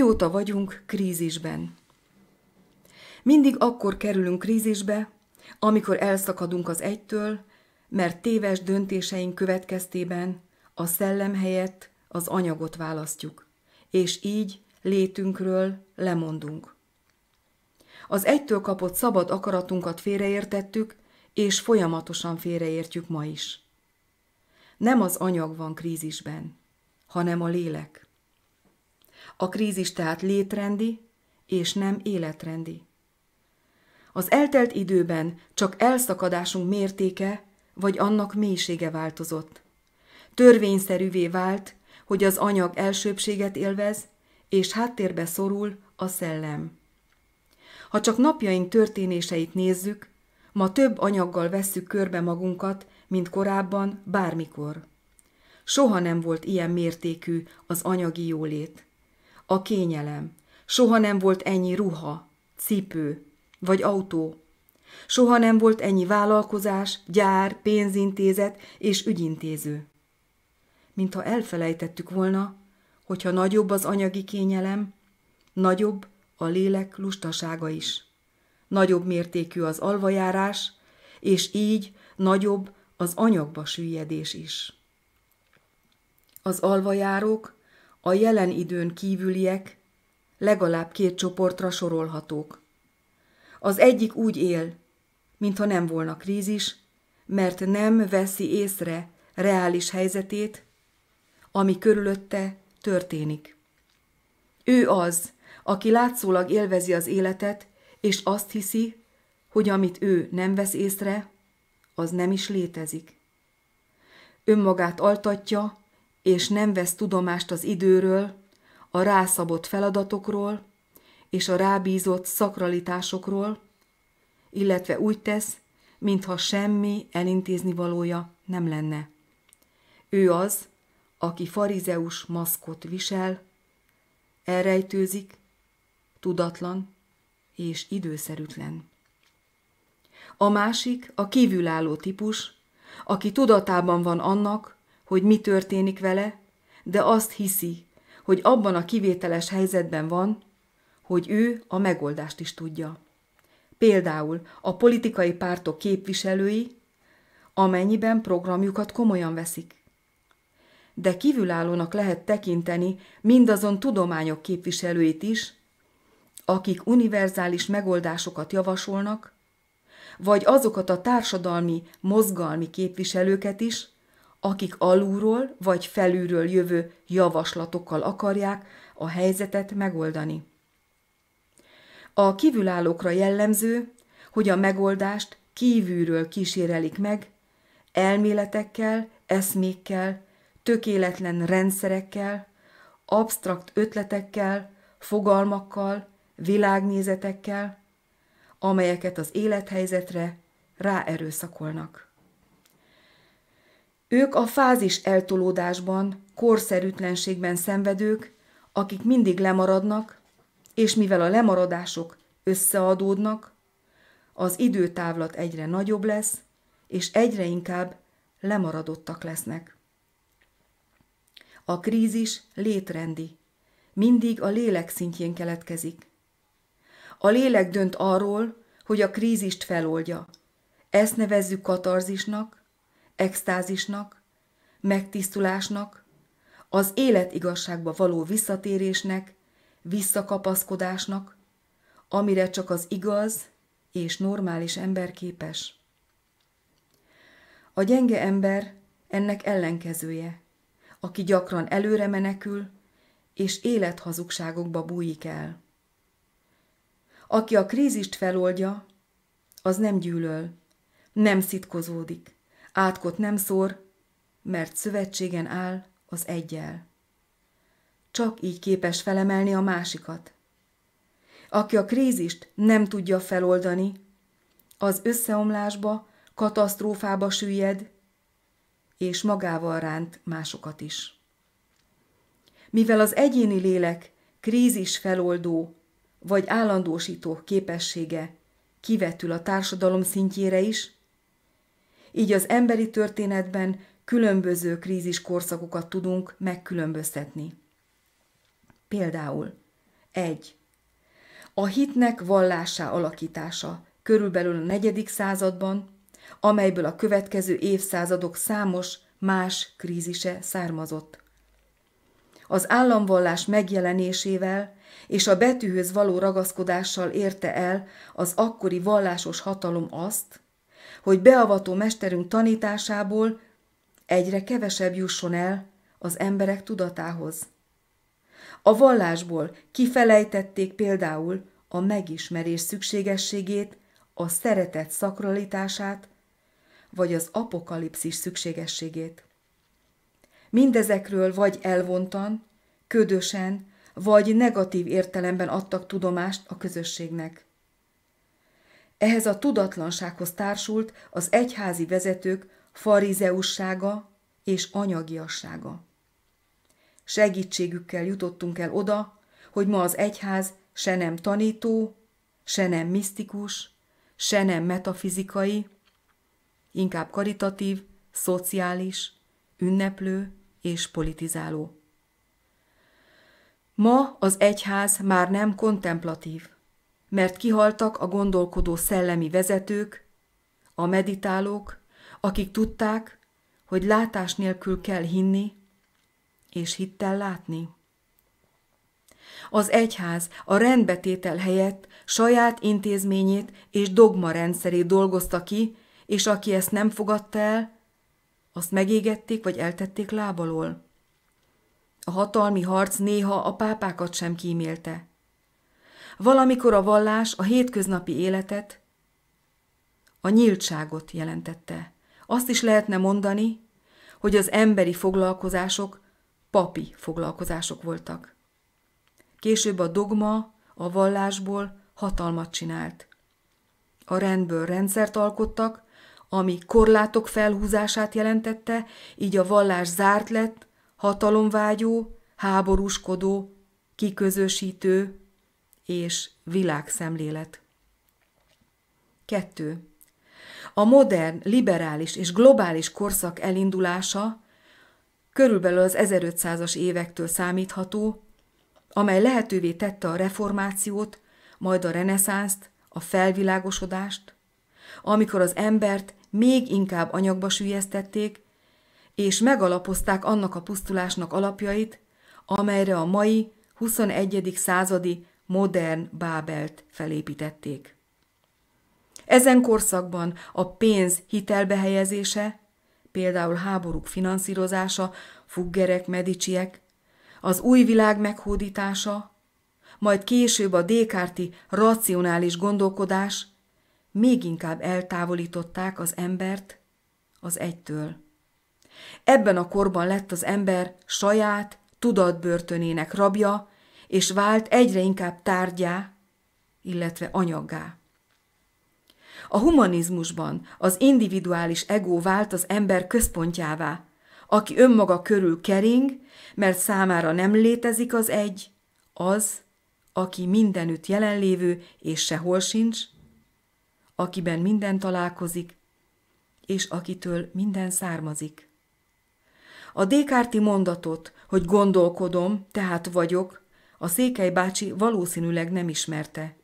Mióta vagyunk krízisben? Mindig akkor kerülünk krízisbe, amikor elszakadunk az egytől, mert téves döntéseink következtében a szellem helyett az anyagot választjuk, és így létünkről lemondunk. Az egytől kapott szabad akaratunkat félreértettük, és folyamatosan félreértjük ma is. Nem az anyag van krízisben, hanem a lélek. A krízis tehát létrendi, és nem életrendi. Az eltelt időben csak elszakadásunk mértéke vagy annak mélysége változott. Törvényszerűvé vált, hogy az anyag elsőbséget élvez, és háttérbe szorul a szellem. Ha csak napjaink történéseit nézzük, ma több anyaggal vesszük körbe magunkat, mint korábban, bármikor. Soha nem volt ilyen mértékű az anyagi jólét. A kényelem. Soha nem volt ennyi ruha, cipő vagy autó. Soha nem volt ennyi vállalkozás, gyár, pénzintézet és ügyintéző. Mintha elfelejtettük volna, hogyha nagyobb az anyagi kényelem, nagyobb a lélek lustasága is. Nagyobb mértékű az alvajárás, és így nagyobb az anyagba süllyedés is. Az alvajárók a jelen időn kívüliek legalább két csoportra sorolhatók. Az egyik úgy él, mintha nem volna krízis, mert nem veszi észre reális helyzetét, ami körülötte történik. Ő az, aki látszólag élvezi az életet, és azt hiszi, hogy amit ő nem vesz észre, az nem is létezik. Önmagát altatja, és nem vesz tudomást az időről, a rászabott feladatokról és a rábízott szakralitásokról, illetve úgy tesz, mintha semmi elintézni valója nem lenne. Ő az, aki farizeus maszkot visel, elrejtőzik, tudatlan és időszerűtlen. A másik a kívülálló típus, aki tudatában van annak, hogy mi történik vele, de azt hiszi, hogy abban a kivételes helyzetben van, hogy ő a megoldást is tudja. Például a politikai pártok képviselői, amennyiben programjukat komolyan veszik. De kívülállónak lehet tekinteni mindazon tudományok képviselőit is, akik univerzális megoldásokat javasolnak, vagy azokat a társadalmi, mozgalmi képviselőket is, akik alulról vagy felülről jövő javaslatokkal akarják a helyzetet megoldani. A kívülállókra jellemző, hogy a megoldást kívülről kísérelik meg, elméletekkel, eszmékkel, tökéletlen rendszerekkel, absztrakt ötletekkel, fogalmakkal, világnézetekkel, amelyeket az élethelyzetre ráerőszakolnak. Ők a fázis eltolódásban, korszerűtlenségben szenvedők, akik mindig lemaradnak, és mivel a lemaradások összeadódnak, az időtávlat egyre nagyobb lesz, és egyre inkább lemaradottak lesznek. A krízis létrendi, mindig a lélek szintjén keletkezik. A lélek dönt arról, hogy a krízist feloldja. Ezt nevezzük katarzisnak, extázisnak, megtisztulásnak, az élet igazságba való visszatérésnek, visszakapaszkodásnak, amire csak az igaz és normális ember képes. A gyenge ember ennek ellenkezője, aki gyakran előre menekül, és élethazugságokba bújik el. Aki a krízist feloldja, az nem gyűlöl, nem szitkozódik, Átkot nem szór, mert szövetségen áll az egyel. Csak így képes felemelni a másikat. Aki a krízist nem tudja feloldani, az összeomlásba, katasztrófába süllyed, és magával ránt másokat is. Mivel az egyéni lélek krízis feloldó vagy állandósító képessége kivetül a társadalom szintjére is, így az emberi történetben különböző krízis korszakokat tudunk megkülönböztetni. Például 1. A hitnek vallásá alakítása körülbelül a negyedik században, amelyből a következő évszázadok számos más krízise származott. Az államvallás megjelenésével és a betűhöz való ragaszkodással érte el az akkori vallásos hatalom azt, hogy beavató mesterünk tanításából egyre kevesebb jusson el az emberek tudatához. A vallásból kifelejtették például a megismerés szükségességét, a szeretet szakralitását, vagy az apokalipszis szükségességét. Mindezekről vagy elvontan, ködösen, vagy negatív értelemben adtak tudomást a közösségnek. Ehhez a tudatlansághoz társult az egyházi vezetők farizeussága és anyagiassága. Segítségükkel jutottunk el oda, hogy ma az egyház se nem tanító, se nem misztikus, se nem metafizikai, inkább karitatív, szociális, ünneplő és politizáló. Ma az egyház már nem kontemplatív, mert kihaltak a gondolkodó szellemi vezetők, a meditálók, akik tudták, hogy látás nélkül kell hinni, és hittel látni. Az egyház a rendbetétel helyett saját intézményét és dogma rendszerét dolgozta ki, és aki ezt nem fogadta el, azt megégették vagy eltették lábalól. A hatalmi harc néha a pápákat sem kímélte. Valamikor a vallás a hétköznapi életet, a nyíltságot jelentette. Azt is lehetne mondani, hogy az emberi foglalkozások papi foglalkozások voltak. Később a dogma a vallásból hatalmat csinált. A rendből rendszert alkottak, ami korlátok felhúzását jelentette, így a vallás zárt lett, hatalomvágyó, háborúskodó, kiközösítő, és világszemlélet. 2. A modern, liberális és globális korszak elindulása körülbelül az 1500-as évektől számítható, amely lehetővé tette a reformációt, majd a reneszánszt, a felvilágosodást, amikor az embert még inkább anyagba sülyeztették, és megalapozták annak a pusztulásnak alapjait, amelyre a mai 21. századi modern Bábelt felépítették. Ezen korszakban a pénz hitelbehelyezése, például háborúk finanszírozása, fuggerek, mediciek, az új világ meghódítása, majd később a dékárti racionális gondolkodás még inkább eltávolították az embert az egytől. Ebben a korban lett az ember saját tudatbörtönének rabja, és vált egyre inkább tárgyá, illetve anyaggá. A humanizmusban az individuális ego vált az ember központjává, aki önmaga körül kering, mert számára nem létezik az egy, az, aki mindenütt jelenlévő és sehol sincs, akiben minden találkozik, és akitől minden származik. A Dékárti mondatot, hogy gondolkodom, tehát vagyok, a székely bácsi valószínűleg nem ismerte.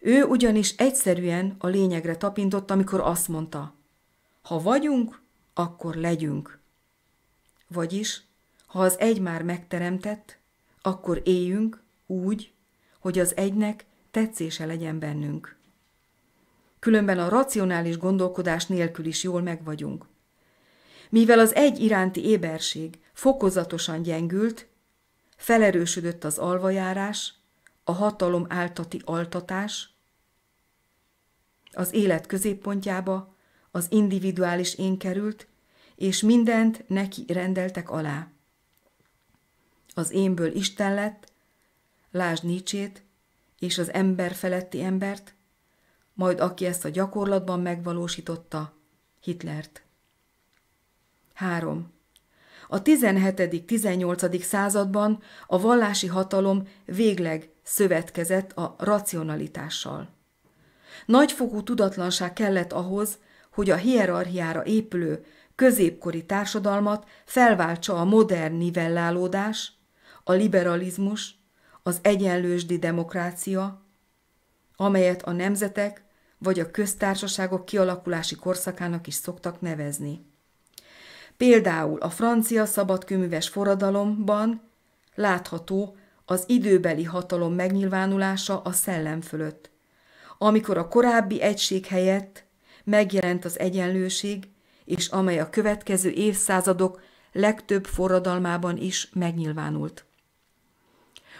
Ő ugyanis egyszerűen a lényegre tapintott, amikor azt mondta, ha vagyunk, akkor legyünk. Vagyis, ha az egy már megteremtett, akkor éljünk úgy, hogy az egynek tetszése legyen bennünk. Különben a racionális gondolkodás nélkül is jól megvagyunk. Mivel az egy iránti éberség fokozatosan gyengült, felerősödött az alvajárás, a hatalom áltati altatás, az élet középpontjába az individuális én került, és mindent neki rendeltek alá. Az énből Isten lett, lásd nicsét, és az ember feletti embert, majd aki ezt a gyakorlatban megvalósította, Hitlert. 3. A 17.-18. században a vallási hatalom végleg szövetkezett a racionalitással. Nagyfokú tudatlanság kellett ahhoz, hogy a hierarchiára épülő, középkori társadalmat felváltsa a modern nivellálódás, a liberalizmus, az egyenlősdi demokrácia, amelyet a nemzetek vagy a köztársaságok kialakulási korszakának is szoktak nevezni. Például a francia szabadkőműves forradalomban látható az időbeli hatalom megnyilvánulása a szellem fölött, amikor a korábbi egység helyett megjelent az egyenlőség, és amely a következő évszázadok legtöbb forradalmában is megnyilvánult.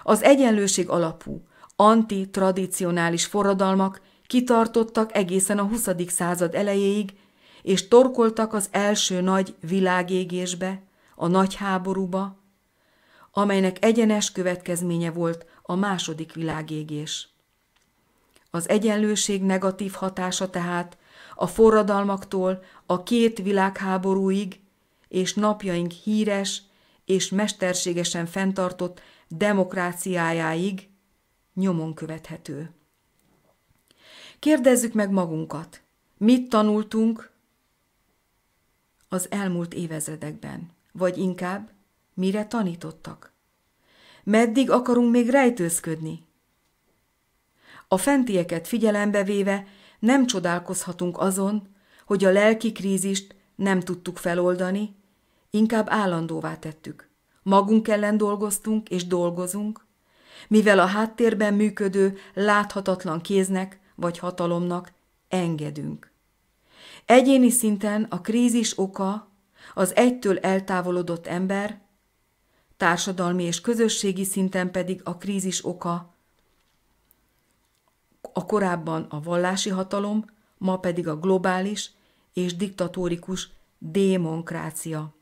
Az egyenlőség alapú, antitradicionális forradalmak kitartottak egészen a 20. század elejéig, és torkoltak az első nagy világégésbe, a nagy háborúba, amelynek egyenes következménye volt a második világégés. Az egyenlőség negatív hatása tehát a forradalmaktól a két világháborúig és napjaink híres és mesterségesen fenntartott demokráciájáig nyomon követhető. Kérdezzük meg magunkat, mit tanultunk, az elmúlt évezredekben, vagy inkább, mire tanítottak. Meddig akarunk még rejtőzködni? A fentieket figyelembe véve nem csodálkozhatunk azon, hogy a lelki krízist nem tudtuk feloldani, inkább állandóvá tettük. Magunk ellen dolgoztunk és dolgozunk, mivel a háttérben működő, láthatatlan kéznek vagy hatalomnak engedünk. Egyéni szinten a krízis oka az egytől eltávolodott ember, társadalmi és közösségi szinten pedig a krízis oka a korábban a vallási hatalom, ma pedig a globális és diktatórikus démonkrácia.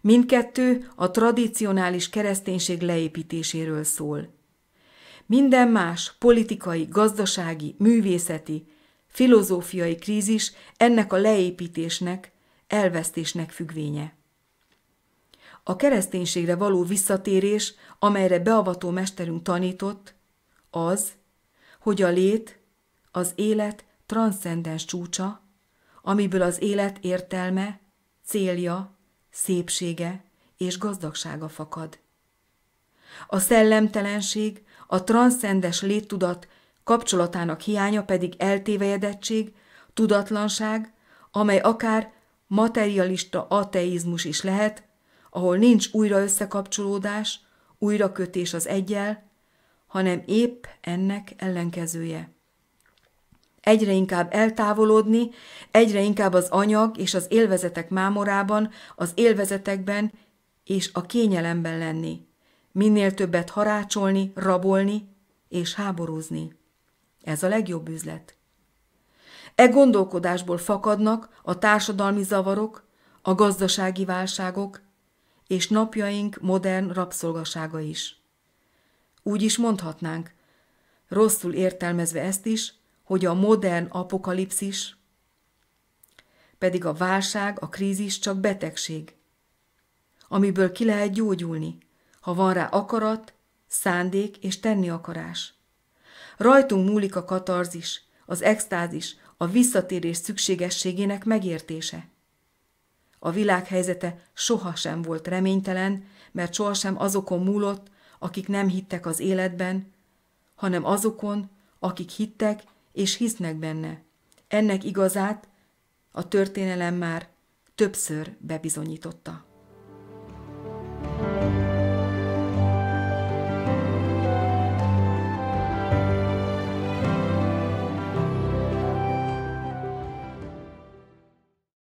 Mindkettő a tradicionális kereszténység leépítéséről szól. Minden más politikai, gazdasági, művészeti, filozófiai krízis ennek a leépítésnek, elvesztésnek függvénye. A kereszténységre való visszatérés, amelyre beavató mesterünk tanított, az, hogy a lét az élet transzcendens csúcsa, amiből az élet értelme, célja, szépsége és gazdagsága fakad. A szellemtelenség, a transzcendes léttudat kapcsolatának hiánya pedig eltévejedettség, tudatlanság, amely akár materialista ateizmus is lehet, ahol nincs újra összekapcsolódás, újrakötés az egyel, hanem épp ennek ellenkezője. Egyre inkább eltávolodni, egyre inkább az anyag és az élvezetek mámorában, az élvezetekben és a kényelemben lenni, minél többet harácsolni, rabolni és háborúzni. Ez a legjobb üzlet. E gondolkodásból fakadnak a társadalmi zavarok, a gazdasági válságok és napjaink modern rabszolgasága is. Úgy is mondhatnánk, rosszul értelmezve ezt is, hogy a modern apokalipszis, pedig a válság, a krízis csak betegség, amiből ki lehet gyógyulni, ha van rá akarat, szándék és tenni akarás. Rajtunk múlik a katarzis, az extázis, a visszatérés szükségességének megértése. A világ helyzete sohasem volt reménytelen, mert sohasem azokon múlott, akik nem hittek az életben, hanem azokon, akik hittek és hisznek benne. Ennek igazát a történelem már többször bebizonyította.